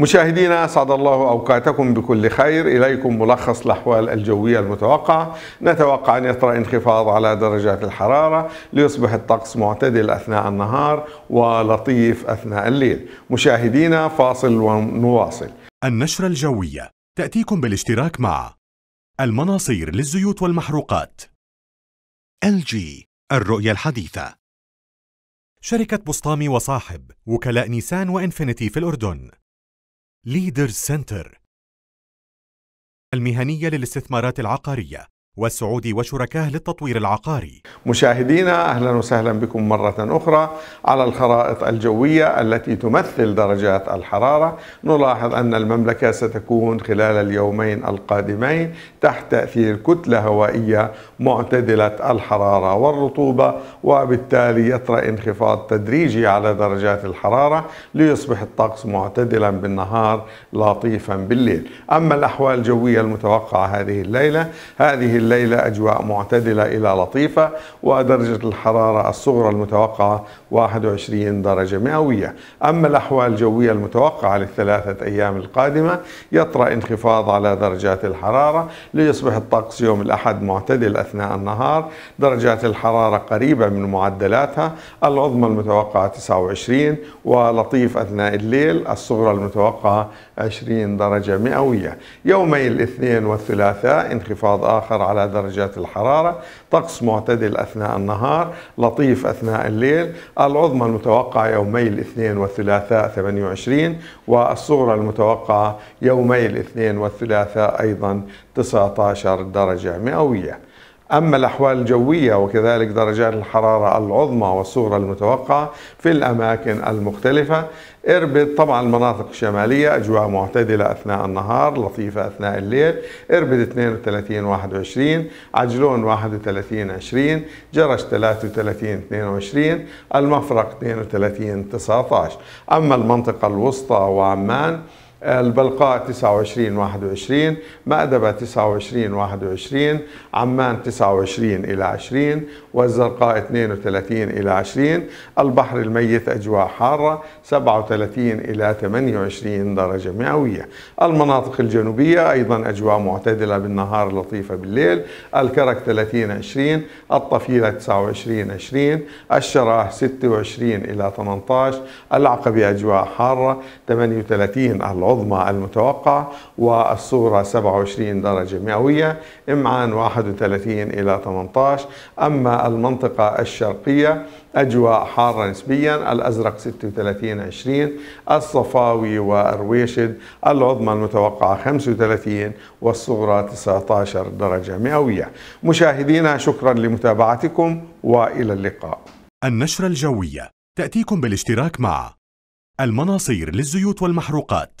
مشاهدينا أسعد الله أوقاتكم بكل خير إليكم ملخص الأحوال الجوية المتوقعة نتوقع أن يطرأ انخفاض على درجات الحرارة ليصبح الطقس معتدل أثناء النهار ولطيف أثناء الليل مشاهدينا فاصل ونواصل النشرة الجوية تأتيكم بالاشتراك مع المناصير للزيوت والمحروقات LG الرؤية الحديثة شركة بسطامي وصاحب وكلاء نيسان وإنفينيتي في الأردن ليدرز سنتر المهنية للاستثمارات العقارية والسعود وشركاه للتطوير العقاري مشاهدينا أهلا وسهلا بكم مرة أخرى على الخرائط الجوية التي تمثل درجات الحرارة نلاحظ أن المملكة ستكون خلال اليومين القادمين تحت تأثير كتلة هوائية معتدلة الحرارة والرطوبة وبالتالي يطرأ انخفاض تدريجي على درجات الحرارة ليصبح الطقس معتدلا بالنهار لطيفا بالليل أما الأحوال الجوية المتوقعة هذه الليلة هذه الليلة أجواء معتدلة إلى لطيفة ودرجة الحرارة الصغرى المتوقعة 21 درجة مئوية أما الأحوال الجوية المتوقعة للثلاثة أيام القادمة يطرأ انخفاض على درجات الحرارة ليصبح الطقس يوم الأحد معتدل أثناء النهار درجات الحرارة قريبة من معدلاتها العظمى المتوقعة 29 ولطيف أثناء الليل الصغرى المتوقعة 20 درجة مئوية يومي الاثنين والثلاثاء انخفاض آخر على درجات الحرارة طقس معتدل أثناء النهار لطيف أثناء الليل العظمى المتوقعة يومي الاثنين والثلاثاء 28 والصغرى المتوقعة يومي الاثنين والثلاثاء أيضا 19 درجة مئوية أما الأحوال الجوية وكذلك درجات الحرارة العظمى والصغرى المتوقعة في الأماكن المختلفة اربد طبعا المناطق الشمالية أجواء معتدلة أثناء النهار لطيفة أثناء الليل اربد 32 21 عجلون 31 20 جرش 33 22 المفرق 32 19 أما المنطقة الوسطى وعمان البلقاء 29 21 مأدبة 29 21 عمان 29 إلى 20 والزرقاء 32 إلى 20 البحر الميت أجواء حارة 37 إلى 28 درجة مئوية المناطق الجنوبية أيضا أجواء معتدلة بالنهار لطيفة بالليل الكرك 30 20 الطفيلة 29 20 الشراه 26 إلى 18 العقبة أجواء حارة 38 الله العظمى المتوقع والصورة 27 درجة مئوية إمعان 31 إلى 18 أما المنطقة الشرقية أجواء حارة نسبيا الأزرق 36 20 الصفاوي والرويشد العظمى المتوقعة 35 والصغرى 19 درجة مئوية مشاهدينا شكرا لمتابعتكم وإلى اللقاء النشرة الجوية تأتيكم بالاشتراك مع المناصير للزيوت والمحروقات